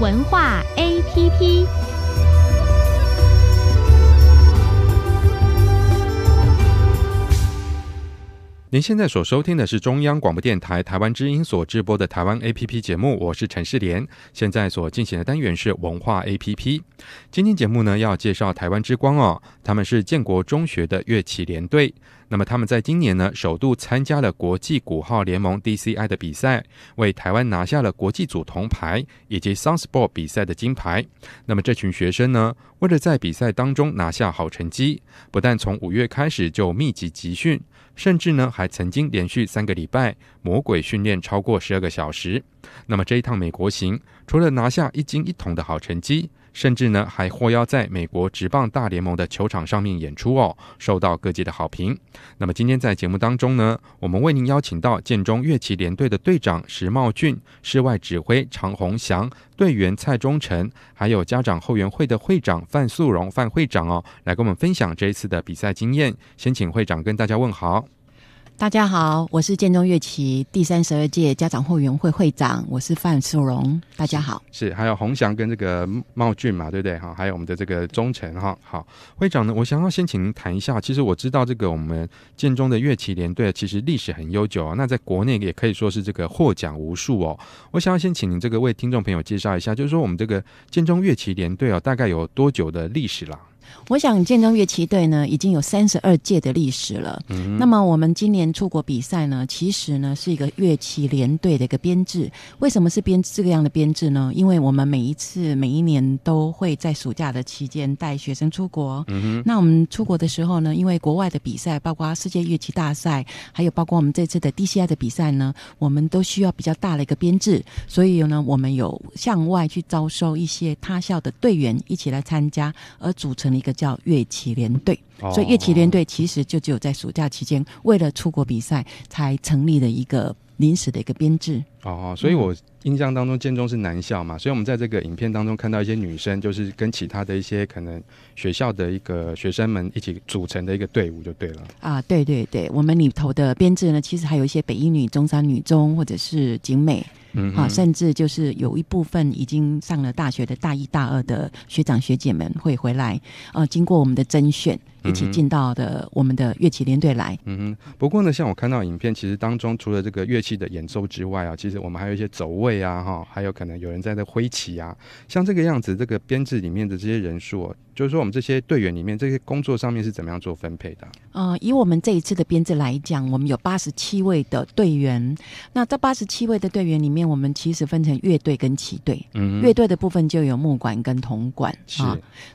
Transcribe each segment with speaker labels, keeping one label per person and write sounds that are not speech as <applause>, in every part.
Speaker 1: 文化 A P P。您现在所收听的是中央广播电台台湾之音所直播的台湾 A P P 节目，我是陈世莲。现在所进行的单元是文化 A P P。今天节目呢要介绍台湾之光哦，他们是建国中学的乐器联队。那么他们在今年呢，首度参加了国际鼓号联盟 （DCI） 的比赛，为台湾拿下了国际组铜牌以及 Soundsport 比赛的金牌。那么这群学生呢，为了在比赛当中拿下好成绩，不但从五月开始就密集集训，甚至呢还曾经连续三个礼拜魔鬼训练超过十二个小时。那么这一趟美国行，除了拿下一金一铜的好成绩。甚至呢，还获邀在美国职棒大联盟的球场上面演出哦，受到各界的好评。那么今天在节目当中呢，我们为您邀请到建中乐器联队的队长石茂俊、室外指挥常宏祥、队员蔡忠诚，还有家长后援会的会长范素荣范会长哦，来跟我们分享这一次的比赛经验。先请会长跟大家问好。
Speaker 2: 大家好，我是建中乐器第三十二届家长会员会会长，我是范素荣。大家好，
Speaker 1: 是还有洪翔跟这个茂俊嘛，对不对？哈，还有我们的这个忠诚哈。好，会长呢，我想要先请您谈一下。其实我知道这个我们建中的乐器联队其实历史很悠久啊，那在国内也可以说是这个获奖无数哦。我想要先请您这个为听众朋友介绍一下，就是说我们这个建中乐器联队哦，大概有多久的历
Speaker 2: 史了？我想，建中乐器队呢已经有三十二届的历史了。嗯，那么我们今年出国比赛呢，其实呢是一个乐器联队的一个编制。为什么是编制这个样的编制呢？因为我们每一次每一年都会在暑假的期间带学生出国。嗯哼，那我们出国的时候呢，因为国外的比赛，包括世界乐器大赛，还有包括我们这次的 D.C.I 的比赛呢，我们都需要比较大的一个编制，所以呢，我们有向外去招收一些他校的队员一起来参加，而组成。一个叫乐器联队，所以乐器联队其实就只有在暑假期间，为了出国比赛才成立的一个临时的一个编制。
Speaker 1: 哦，所以，我印象当中，建中是男校嘛，所以，我们在这个影片当中看到一些女生，就是跟其他的一些可能学校的一个学生们一起组成的一个队伍，就对了。
Speaker 2: 啊，对对对，我们里头的编制呢，其实还有一些北一女、中山女中或者是景美。啊，甚至就是有一部分已经上了大学的大一、大二的学长学姐们会回来，呃，经过我们的甄选。一起进到的我们的乐器连队来，
Speaker 1: 嗯哼。不过呢，像我看到影片，其实当中除了这个乐器的演奏之外啊，其实我们还有一些走位啊，哈，还有可能有人在那挥旗啊。像这个样子，这个编制里面的这些人数，就是说我们这些队员里面，这些工作上面是怎么样做分配的？
Speaker 2: 啊，以我们这一次的编制来讲，我们有八十七位的队员。那这八十七位的队员里面，我们其实分成乐队跟旗队。嗯，乐队的部分就有木管跟铜管。是。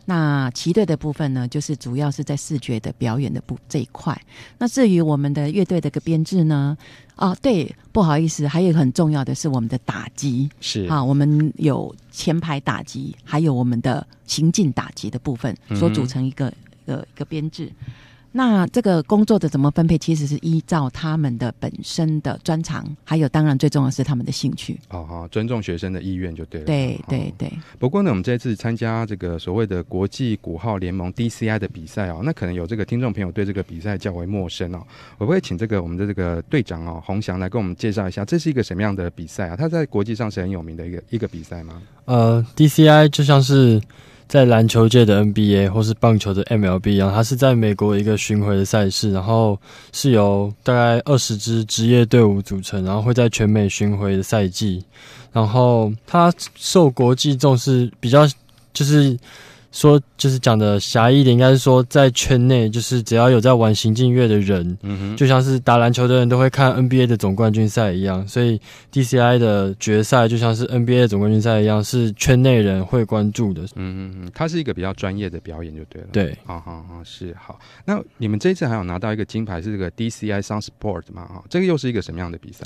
Speaker 2: 那旗队的部分呢，就是主要是在视觉的表演的部这一块，那至于我们的乐队的个编制呢？啊，对，不好意思，还有很重要的是我们的打击，是啊，我们有前排打击，还有我们的行进打击的部分，所组成一个一个一个编制。那这个工作的怎么分配，其实是依照他们的本身的专长，还有当然最重要是他们的兴趣。
Speaker 1: 哦好尊重学生的意愿就对了。对对对。不过呢，我们这次参加这个所谓的国际鼓号联盟 DCI 的比赛啊，那可能有这个听众朋友对这个比赛较为陌生啊。我会请这个我们的这个队长啊，洪翔来跟我们介绍一下，这是一个什么样的比赛啊？他在国际上是很有名的一个一个比赛吗？
Speaker 3: 呃，DCI 就像是。在篮球界的 NBA 或是棒球的 MLB 一样，它是在美国一个巡回的赛事，然后是由大概二十支职业队伍组成，然后会在全美巡回的赛季，然后它受国际重视，比较就是。说就是讲的狭义点，应该是说在圈内，就是只要有在玩行进乐的人，嗯哼，就像是打篮球的人都会看 NBA 的总冠军赛一样，所以 DCI 的决赛就像是 NBA 总冠军赛一样，是圈内人会关注的。嗯嗯嗯，
Speaker 1: 它是一个比较专业的表演就对了。对，啊啊啊，是好。那你们这次还有拿到一个金牌，是这个 DCI s o u n Sport 嘛？啊，这个又是一个什么样的比赛？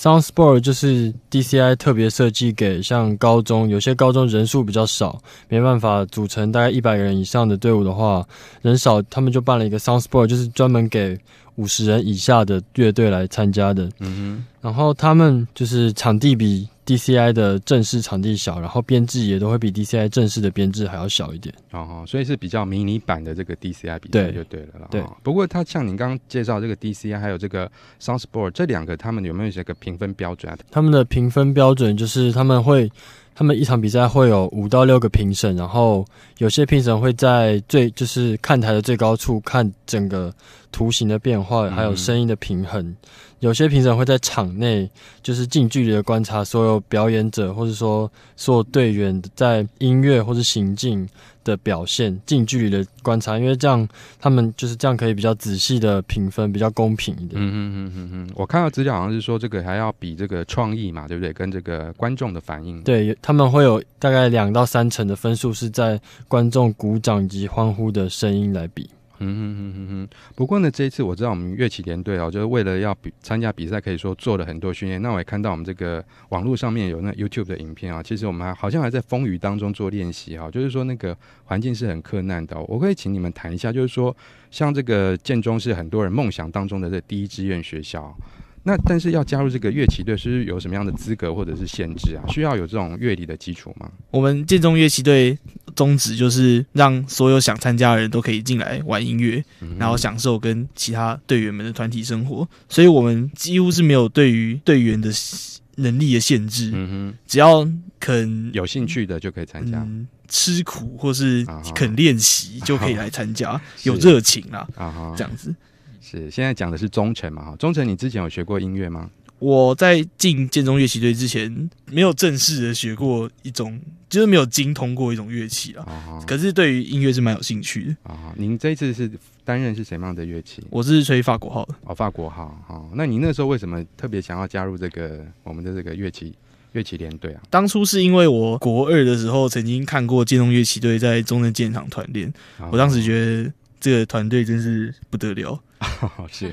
Speaker 3: Sound Sport 就是 DCI 特别设计给像高中，有些高中人数比较少，没办法组成大概一百个人以上的队伍的话，人少，他们就办了一个 Sound Sport，就是专门给。五十人以下的乐队来参加的，嗯哼，然后他们就是场地比 D C I 的正式场地小，然后编制也都会比 D C I 正式的编制还要小一点，
Speaker 1: 哦所以是比较迷你版的这个 D C I 比赛就对了对，不过他像您刚刚介绍这个 D C I，还有这个 s o u n d b o r t 这两个他们有没有一些个评分标准？啊？
Speaker 3: 他们的评分标准就是他们会。他们一场比赛会有五到六个评审，然后有些评审会在最就是看台的最高处看整个图形的变化，还有声音的平衡。有些评审会在场内，就是近距离的观察所有表演者，或者说所有队员在音乐或是行进的表现，近距离的观察，因为这样他们就是这样可以比较仔细的评分，比较公平一点。嗯
Speaker 1: 嗯嗯嗯嗯。我看到资料好像是说，这个还要比这个创意嘛，对不对？跟这个观众的反应。
Speaker 3: 对他们会有大概两到三成的分数是在观众鼓掌以及
Speaker 1: 欢呼的声音来比。嗯哼哼哼哼，不过呢，这一次我知道我们乐器联队哦，就是为了要比参加比赛，可以说做了很多训练。那我也看到我们这个网络上面有那 YouTube 的影片啊，其实我们好像还在风雨当中做练习哈，就是说那个环境是很困难的。我可以请你们谈一下，就是说像这个建中是很多人梦想当中的这第一志愿学校。那但是要加入这个乐器队是有什么样的资格或者是限制啊？需要有这种乐理的基础吗？
Speaker 4: 我们建中乐器队宗旨就是让所有想参加的人都可以进来玩音乐，然后享受跟其他队员们的团体生活。所以，我们几乎是没有对于队员的能力的限制。嗯哼，只
Speaker 1: 要肯有兴趣的就可以参加，
Speaker 4: 吃苦或是肯练习就可以来参加，<laughs> 有热情啊，这样子。
Speaker 1: 是，现在讲的是忠诚嘛，哈，忠诚，你之前有学过音乐吗？
Speaker 4: 我在进建中乐器队之前，没有正式的学过一种，就是没有精通过一种乐器啊。哦。可是对于音乐是蛮有
Speaker 1: 兴趣的啊。您这一次是担任是什么样的乐器？我是
Speaker 4: 吹法国号
Speaker 1: 的。哦，法国号，哈。那你那时候为什么特别想要加入这个我们的这个乐器乐器联队啊？
Speaker 4: 当初是因为我国二的时候，曾经看过建中乐器队在中正建厂团练，我当时觉得这个团队真是不得了。<laughs> 是，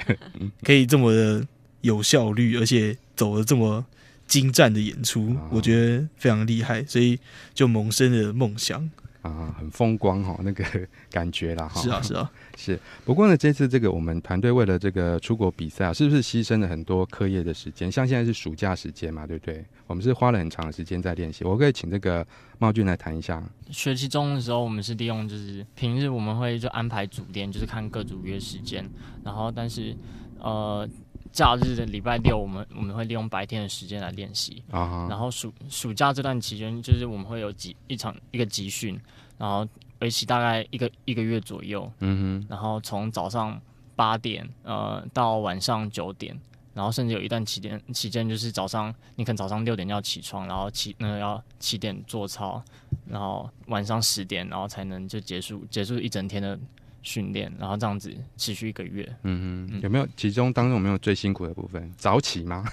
Speaker 4: 可以这么的有效率，而且走的这么精湛的演出，我觉
Speaker 1: 得非常厉害，所以就萌生了梦想。啊，很风光哈，<laughs> 那个感觉啦哈。是啊，是啊，<laughs> 是。不过呢，这次这个我们团队为了这个出国比赛啊，是不是牺牲了很多课业的时间？像现在是暑假时间嘛，对不对？我们是花了很长的时间在练习。我可以请这个茂俊来谈一下。
Speaker 5: 学期中的时候，我们是利用就是平日，我们会就安排组练，就是看各组约时间。然后，但是呃。假日的礼拜六，我们我们会利用白天的时间来练习，然后暑暑假这段期间，就是我们会有集一场一个集训，然后为期大概一个一个月左右，嗯哼，然后从早上八点呃到晚上九点，然后甚至有一段期间期间就是早上，你可能早上六点要起床，然后起那个要七点做操，然后晚上十点，然后才能就结束结束一整天的。训练，然后这样子持续一个月。
Speaker 1: 嗯嗯，有没有其中当中有没有最辛苦的部分？早起吗？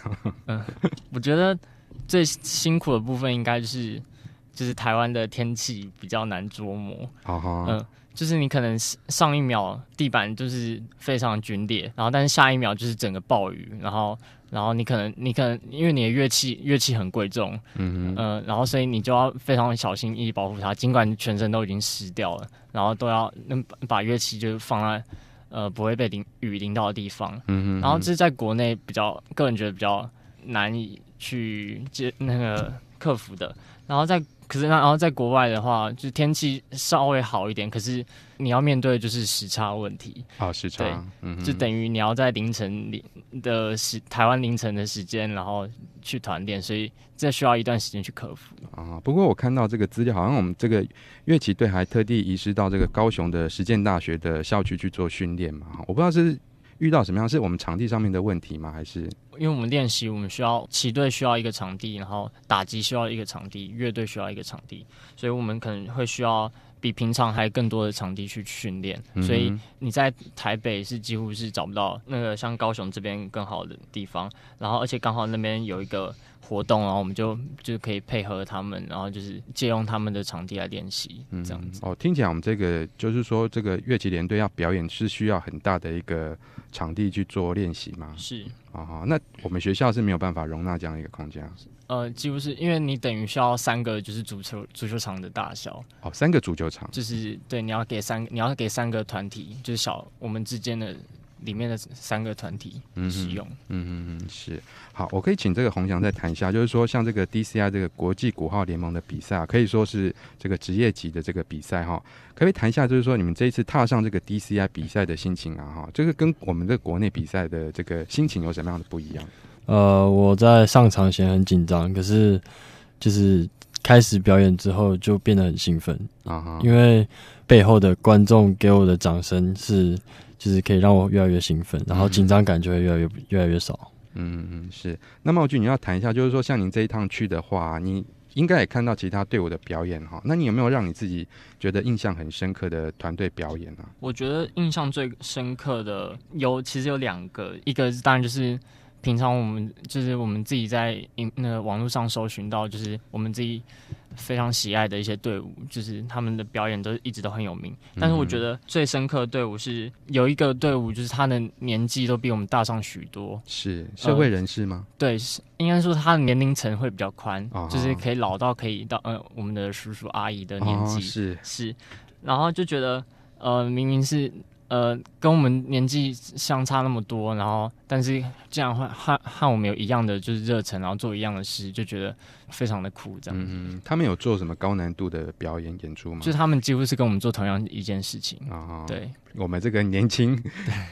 Speaker 5: 嗯，<laughs> 我觉得最辛苦的部分应该就是就是台湾的天气比较难捉摸。啊哈，嗯，就是你可能上一秒地板就是非常皲裂，然后但是下一秒就是整个暴雨，然后。然后你可能，你可能因为你的乐器乐器很贵重，嗯然后所以你就要非常小心翼翼保护它，尽管全身都已经湿掉了，然后都要能把乐器就是放在呃不会被淋雨淋到的地方，嗯然后这是在国内比较个人觉得比较难以去接那个。克服的，然后在可是然后在国外的话，就天气稍微好一点，可是你要面对就是时差问题啊，时差对，嗯，就等于你要在凌晨的时台湾凌晨的时间，然后去团练，所以这需要一段时间去克服
Speaker 1: 啊。不过我看到这个资料，好像我们这个乐器队还特地移师到这个高雄的实践大学的校区去做训练嘛，我不知道是。遇到什么样是我们场地上面的问题吗？还是
Speaker 5: 因为我们练习，我们需要骑队需要一个场地，然后打击需要一个场地，乐队需要一个场地，所以我们可能会需要。比平常还更多的场地去训练，所以你在台北是几乎是找不到那个像高雄这边更好的地方。然后，而且刚好那边有一个活动，然后我们就就可以配合他们，然后就是借用他们的场地来练习，这
Speaker 1: 样子。哦，听起来我们这个就是说这个乐器联队要表演是需要很大的一个场地去做练习吗？是啊，那我们学校是没有办法容纳这样一个空间。
Speaker 5: 呃，几乎是因为你等于需要三个就是足球足球场的大小
Speaker 1: 哦，三个足球场就
Speaker 5: 是对，你要给三你要给三个团体，就是小我们之间的里面的三个团体
Speaker 1: 使用，嗯嗯嗯，是好，我可以请这个洪翔再谈一下，就是说像这个 D C I 这个国际古号联盟的比赛啊，可以说是这个职业级的这个比赛哈，可以谈一下就是说你们这一次踏上这个 D C I 比赛的心情啊哈，这个跟我们的国内比赛的这个心情有什么样的不一样？
Speaker 3: 呃，我在上场前很紧张，可是就是开始表演之后就变得很兴奋啊，因为背后的观众给我的掌声是，就是可以让我越来越兴奋，然后紧张感就会越来越
Speaker 1: 越来越少。嗯嗯，是。那么，我你要谈一下，就是说像您这一趟去的话，你应该也看到其他对我的表演哈。那你有没有让你自己觉得印象很深刻的团队表演呢？
Speaker 5: 我觉得印象最深刻的有其实有两个，一个当然就是。平常我们就是我们自己在那网络上搜寻到，就是我们自己非常喜爱的一些队伍，就是他们的表演都一直都很有名。但是我觉得最深刻的队伍是有一个队伍，就是他的年纪都比我们大上许多。是社会人士吗？对，是应该说他的年龄层会比较宽，就是可以老到可以到呃我们的叔叔阿姨的年纪。是是，然后就觉得呃明明是呃跟我们年纪相差那么多，然后。但是这样和和我们有一样的就是热忱，然后做一样的事，就觉得非常的苦。
Speaker 1: 这样。嗯，他们有做什么高难度的表演演出吗？就他
Speaker 5: 们几乎是跟我们做同样一件事
Speaker 1: 情。啊，对，我们这个年轻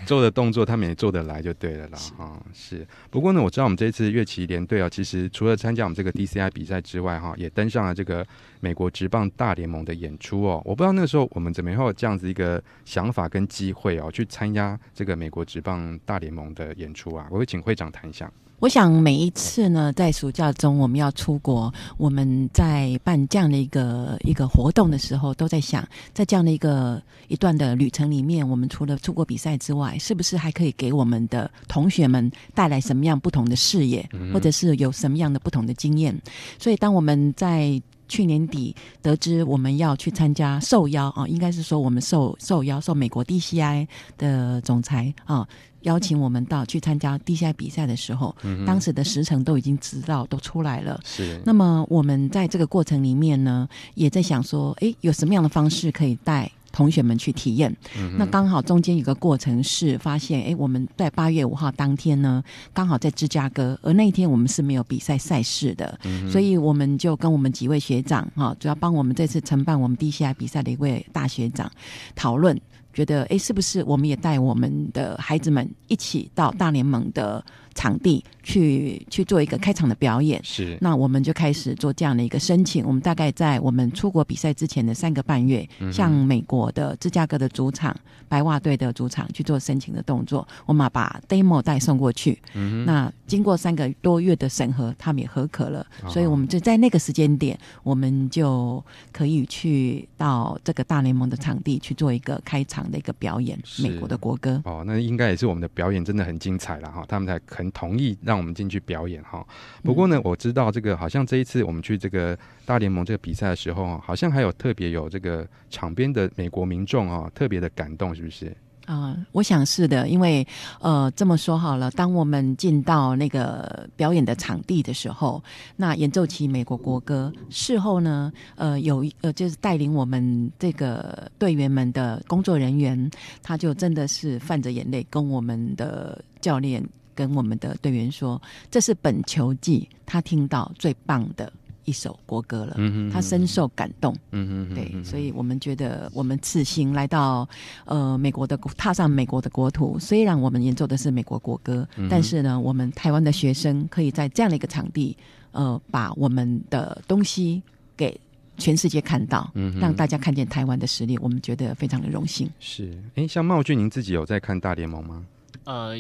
Speaker 1: 做的动作，他们也做得来就对了啦。啊，是。不过呢，我知道我们这次乐器联队哦，其实除了参加我们这个 D C I 比赛之外，哈，也登上了这个美国职棒大联盟的演出哦。我不知道那时候我们怎么会有这样子一个想法跟机会哦，去参加这个美国职棒大联盟的演。出啊！我会请会长谈一下。
Speaker 2: 我想每一次呢，在暑假中我们要出国，我们在办这样的一个一个活动的时候，都在想，在这样的一个一段的旅程里面，我们除了出国比赛之外，是不是还可以给我们的同学们带来什么样不同的视野，或者是有什么样的不同的经验？所以当我们在。去年底得知我们要去参加受邀啊，应该是说我们受受邀受美国 DCI 的总裁啊邀请我们到去参加 DCI 比赛的时候，当时的时程都已经知道都出来了。是。那么我们在这个过程里面呢，也在想说，哎，有什么样的方式可以带？同学们去体验，那刚好中间有个过程是发现，哎，我们在八月五号当天呢，刚好在芝加哥，而那一天我们是没有比赛赛事的，所以我们就跟我们几位学长，哈，主要帮我们这次承办我们 D C I 比赛的一位大学长讨论，觉得哎，是不是我们也带我们的孩子们一起到大联盟的。场地去去做一个开场的表演，是那我们就开始做这样的一个申请。我们大概在我们出国比赛之前的三个半月，向美国的芝加哥的主场白袜队的主场去做申请的动作。我们把 demo 带送过去，嗯，那经过三个多月的审核，他们也合可了，所以我们就在那个时间点，我们就可以去到这个大联盟的场地去做一个开场的一个表演，美国的国歌。
Speaker 1: 哦，那应该也是我们的表演真的很精彩了哈，他们才肯。同意让我们进去表演哈。不过呢，我知道这个好像这一次我们去这个大联盟这个比赛的时候啊，好像还有特别有这个场边的美国民众啊，特别的感动，是不是？
Speaker 2: 啊，我想是的，因为呃，这么说好了，当我们进到那个表演的场地的时候，那演奏起美国国歌，事后呢，呃，有呃，就是带领我们这个队员们的工作人员，他就真的是泛着眼泪，跟我们的教练。跟我们的队员说，这是本球季他听到最棒的一首国歌了，他深受感动。
Speaker 1: 嗯嗯对，
Speaker 2: 所以我们觉得我们此行来到呃美国的踏上美国的国土，虽然我们演奏的是美国国歌，但是呢，我们台湾的学生可以在这样的一个场地，呃，把我们的东西给全世界看到，让大家看见台湾的实力，我们觉得非常的荣幸。是，
Speaker 1: 哎，像茂俊，您自己有在看大联盟吗？呃。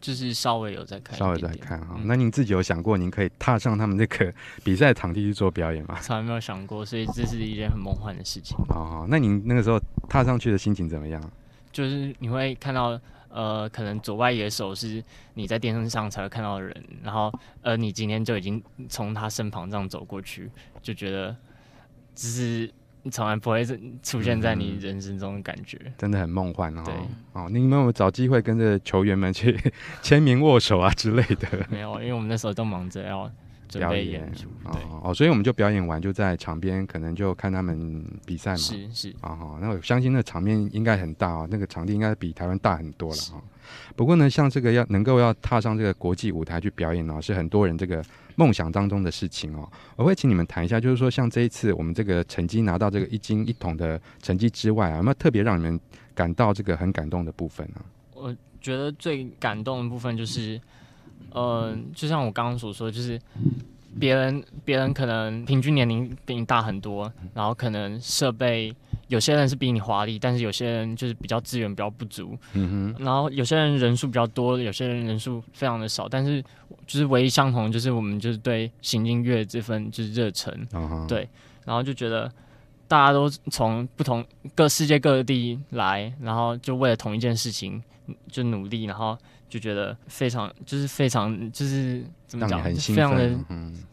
Speaker 5: 就是稍微有在看，
Speaker 1: 稍微在看哈。那您自己有想过，您可以踏上他们这个比赛场地去做表演吗？
Speaker 5: 从来没有想过，所以这是一件很梦幻的事情。
Speaker 1: 哦，那您那个时候踏上去的心情怎么样？
Speaker 5: 就是你会看到，呃，可能左外野手是你在电视上才会看到的人，然后呃，你今天就已经从他身旁这样走过去，就觉得只是。你从来不会是出现在你人生中的感觉，
Speaker 1: 真的很梦幻哦。对哦，你有没有找机会跟着球员们去 <laughs> 签名握手啊之类的？<laughs> 没
Speaker 5: 有，因为我们那时候都忙着要表演。出
Speaker 1: 哦，所以我们就表演完就在场边，可能就看他们比赛嘛。是是啊那我相信那场面应该很大哦，那个场地应该比台湾大很多了哦。不过呢，像这个要能够要踏上这个国际舞台去表演呢，是很多人这个梦想当中的事情哦。我会请你们谈一下，就是说像这一次我们这个成绩拿到这个一金一铜的成绩之外啊，有没有特别让你们感到这个很感动的部分呢？
Speaker 5: 我觉得最感动的部分就是，嗯，就像我刚刚所说，就是别人别人可能平均年龄比你大很多，然后可能设备。有些人是比你华丽，但是有些人就是比较资源比较不足。嗯哼。然后有些人人数比较多，有些人人数非常的少，但是就是唯一相同，就是我们就是对行音乐这份就是热忱。嗯、对，然后就觉得大家都从不同各世界各地来，然后就为了同一件事情就努力，然后就觉得非常就是非常就是怎么讲，非常的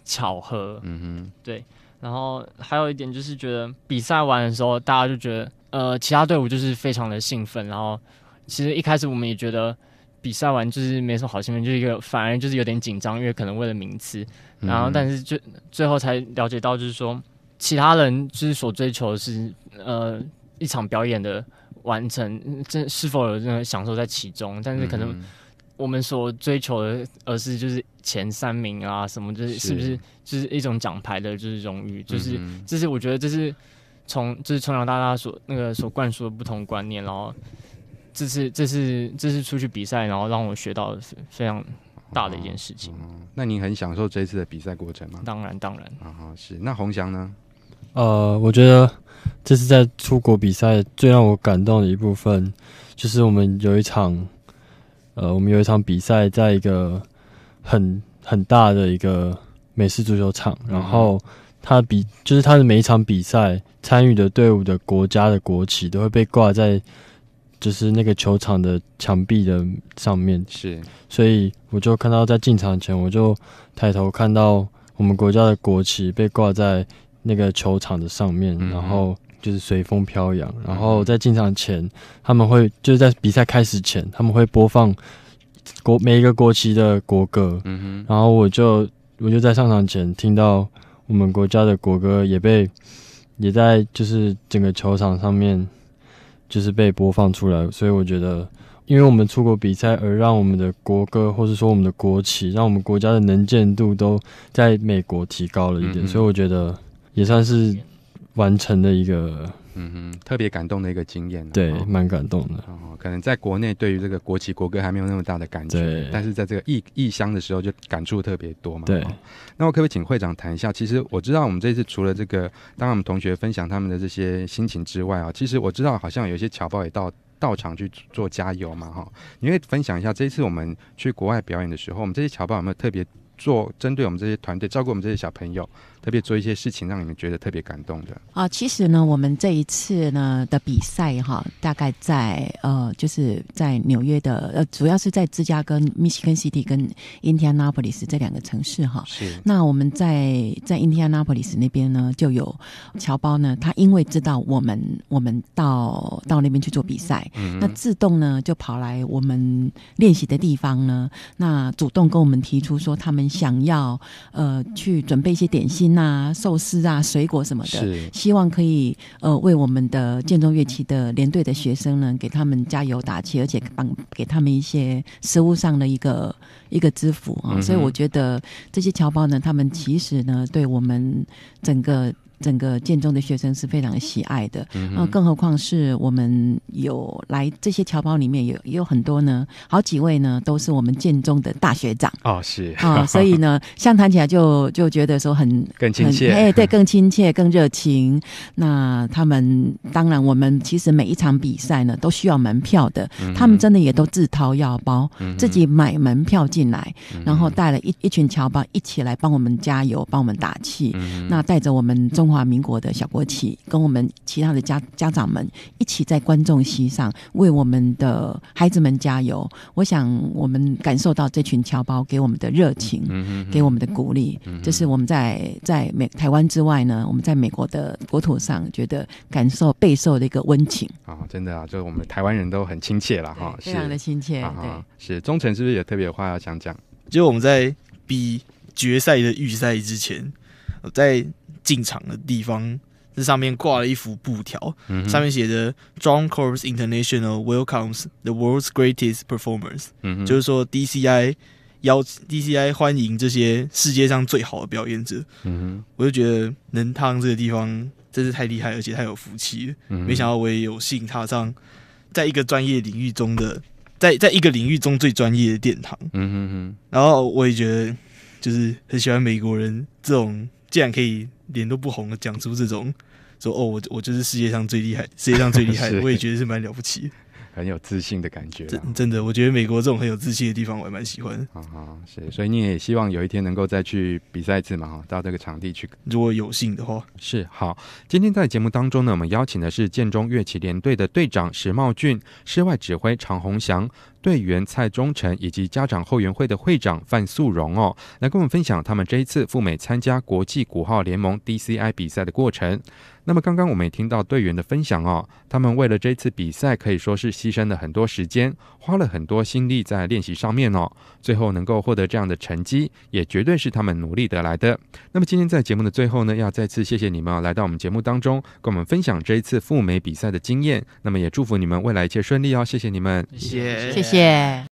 Speaker 5: 巧合。嗯哼。对。然后还有一点就是觉得比赛完的时候，大家就觉得，呃，其他队伍就是非常的兴奋。然后其实一开始我们也觉得比赛完就是没什么好兴奋，就是一个反而就是有点紧张，因为可能为了名次。然后但是就最后才了解到，就是说其他人就是所追求是呃一场表演的完成，这是否有这种享受在其中？但是可能。我们所追求的，而是就是前三名啊，什么就是是不是就是一种奖牌的，就是荣誉，就是这是我觉得这是从就是从小到大所那个所灌输的不同观念，然后这次这次这次出去比赛，然后让我学到非常
Speaker 1: 大的一件事情。那您很享受这一次的比赛过程吗？当然当然。啊是。那洪翔呢？
Speaker 3: 呃，我觉得这是在出国比赛最让我感动的一部分，就是我们有一场。呃，我们有一场比赛在一个很很大的一个美式足球场，然后他比就是他的每一场比赛参与的队伍的国家的国旗都会被挂在就是那个球场的墙壁的上面，是，所以我就看到在进场前我就抬头看到我们国家的国旗被挂在那个球场的上面，然后。就是随风飘扬，然后在进场前，他们会就是在比赛开始前，他们会播放国每一个国旗的国歌。嗯哼，然后我就我就在上场前听到我们国家的国歌也被也在就是整个球场上面就是被播放出来，所以我觉得，因为我们出国比赛而让我们的国歌或是说我们的国旗，让我们国家的能见度都在美国提高了一点，所以我觉得也算是。完成的一个，
Speaker 1: 嗯哼，特别感动的一个经验，对，蛮感动的。哦，可能在国内对于这个国旗国歌还没有那么大的感觉，但是在这个异异乡的时候就感触特别多嘛，对。那我可不可以请会长谈一下？其实我知道我们这次除了这个，当然我们同学分享他们的这些心情之外啊，其实我知道好像有一些侨胞也到到场去做加油嘛，哈。你会分享一下这一次我们去国外表演的时候，我们这些侨胞有没有特别？做针对我们这些团队照顾我们这些小朋友，特别做一些事情让你们觉得特别感动的
Speaker 2: 啊！其实呢，我们这一次呢的比赛哈，大概在呃，就是在纽约的呃，主要是在芝加哥、密西根 City 跟 Indianapolis 这两个城市哈。是。那我们在在 Indianapolis 那边呢，就有乔包呢，他因为知道我们我们到到那边去做比赛，那自动呢就跑来我们练习的地方呢，那主动跟我们提出说他们。想要呃去准备一些点心啊、寿司啊、水果什么的，希望可以呃为我们的建中乐器的连队的学生呢，给他们加油打气，而且帮给他们一些食物上的一个一个支付啊。所以我觉得这些侨胞呢，他们其实呢，对我们整个。整个建中的学生是非常喜爱的，那更何况是我们有来这些侨胞里面，有也有很多呢，好几位呢都是我们建中的大学长哦，是啊，所以呢，<laughs> 相谈起来就就觉得说很更亲切，哎，对，更亲切，更热情。那他们当然，我们其实每一场比赛呢都需要门票的，他们真的也都自掏腰包，自己买门票进来，然后带了一一群侨胞一起来帮我们加油，帮我们打气，那带着我们中。华民国的小国旗，跟我们其他的家家长们一起在观众席上为我们的孩子们加油。我想，我们感受到这群侨胞给我们的热情，给我们的鼓励，这是我们在在美台湾之外呢，我们在美国的国土上觉得感受备受的一个温情
Speaker 1: 啊！真的啊，就是我们台湾人都很亲切了哈，非常的亲切啊。是忠诚是不是有特别话要讲讲？就我们在比决赛的预赛之前，在。进
Speaker 4: 场的地方，这上面挂了一幅布条，上面写着 “John c o r p s International Welcomes the World's Greatest Performers”，就是说 DCI 邀 DCI 欢迎这些世界上最好的表演者。嗯哼，我就觉得能趟这个地方真是太厉害，而且太有福气了。嗯，没想到我也有幸踏上在一个专业领域中的，在在一个领域中最专业的殿堂。嗯哼哼。然后我也觉得，就是很喜欢美国人这种，既然可以。脸都不红了，讲出这种说哦，我我就是世界上最厉害，世界上最厉害，<laughs> 我也觉得是蛮了不起，
Speaker 1: 很有自信的感觉。真
Speaker 4: 真的，我觉得美国这种很有自信的地方，我还蛮喜欢。啊、
Speaker 1: 是，所以你也希望有一天能够再去比赛一次嘛？哈，到这个场地去，如果有幸的话。是好，今天在节目当中呢，我们邀请的是建中乐器联队的队长石茂俊，室外指挥常宏祥。队员蔡忠诚以及家长后援会的会长范素荣哦，来跟我们分享他们这一次赴美参加国际鼓号联盟 DCI 比赛的过程。那么刚刚我们也听到队员的分享哦，他们为了这次比赛可以说是牺牲了很多时间，花了很多心力在练习上面哦。最后能够获得这样的成绩，也绝对是他们努力得来的。那么今天在节目的最后呢，要再次谢谢你们来到我们节目当中，跟我们分享这一次赴美比赛的经验。那么也祝福你们未来一切顺利哦，谢谢你们，
Speaker 2: 谢谢。谢